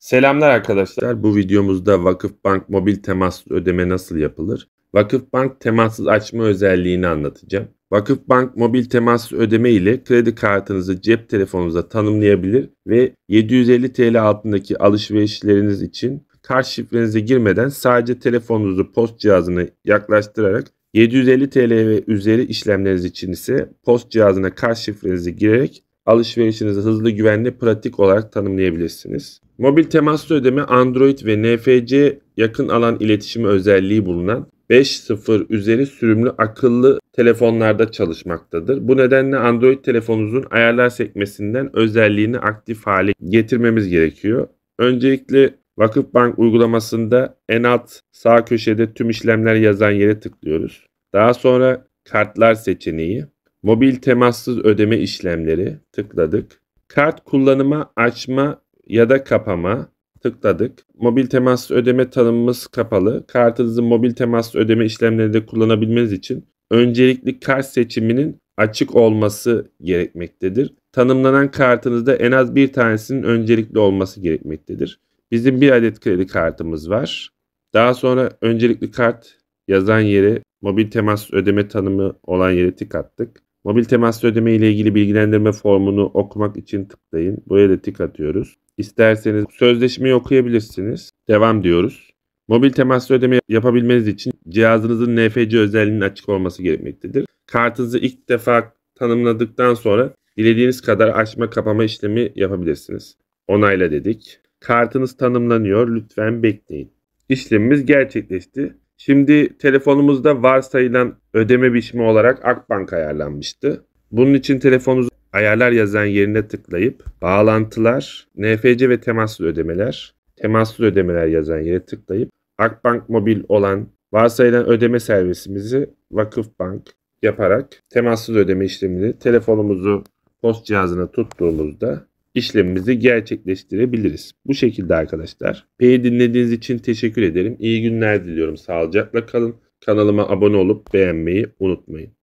Selamlar arkadaşlar. Bu videomuzda Vakıfbank mobil temassız ödeme nasıl yapılır? Vakıfbank temassız açma özelliğini anlatacağım. Vakıfbank mobil temassız ödeme ile kredi kartınızı cep telefonunuza tanımlayabilir ve 750 TL altındaki alışverişleriniz için kart şifrenize girmeden sadece telefonunuzu post cihazına yaklaştırarak 750 TL ve üzeri işlemleriniz için ise post cihazına kart şifrenizi girerek alışverişinizi hızlı güvenli pratik olarak tanımlayabilirsiniz. Mobil temaslı ödeme Android ve NFC yakın alan iletişimi özelliği bulunan 5.0 üzeri sürümlü akıllı telefonlarda çalışmaktadır. Bu nedenle Android telefonunuzun ayarlar sekmesinden özelliğini aktif hale getirmemiz gerekiyor. Öncelikle Vakıfbank uygulamasında en alt sağ köşede tüm işlemler yazan yere tıklıyoruz. Daha sonra kartlar seçeneği, mobil temassız ödeme işlemleri tıkladık. Kart kullanıma, açma ya da kapama tıkladık. Mobil temas ödeme tanımımız kapalı. Kartınızın mobil temas ödeme işlemlerinde kullanabilmeniz için öncelikli kart seçiminin açık olması gerekmektedir. Tanımlanan kartınızda en az bir tanesinin öncelikli olması gerekmektedir. Bizim bir adet kredi kartımız var. Daha sonra öncelikli kart yazan yere mobil temas ödeme tanımı olan yere tık attık. Mobil temaslı ödeme ile ilgili bilgilendirme formunu okumak için tıklayın. Buraya da tık atıyoruz. İsterseniz sözleşmeyi okuyabilirsiniz. Devam diyoruz. Mobil temaslı ödeme yapabilmeniz için cihazınızın NFC özelliğinin açık olması gerekmektedir. Kartınızı ilk defa tanımladıktan sonra dilediğiniz kadar açma kapama işlemi yapabilirsiniz. Onayla dedik. Kartınız tanımlanıyor. Lütfen bekleyin. İşlemimiz gerçekleşti. Şimdi telefonumuzda varsayılan ödeme biçimi olarak Akbank ayarlanmıştı. Bunun için telefonunuzu ayarlar yazan yerine tıklayıp bağlantılar, NFC ve temassız ödemeler, temassız ödemeler yazan yere tıklayıp Akbank mobil olan varsayılan ödeme servisimizi Vakıfbank yaparak temassız ödeme işlemini telefonumuzu post cihazına tuttuğumuzda işlemimizi gerçekleştirebiliriz. Bu şekilde arkadaşlar. Beni dinlediğiniz için teşekkür ederim. İyi günler diliyorum. Sağlıcakla kalın. Kanalıma abone olup beğenmeyi unutmayın.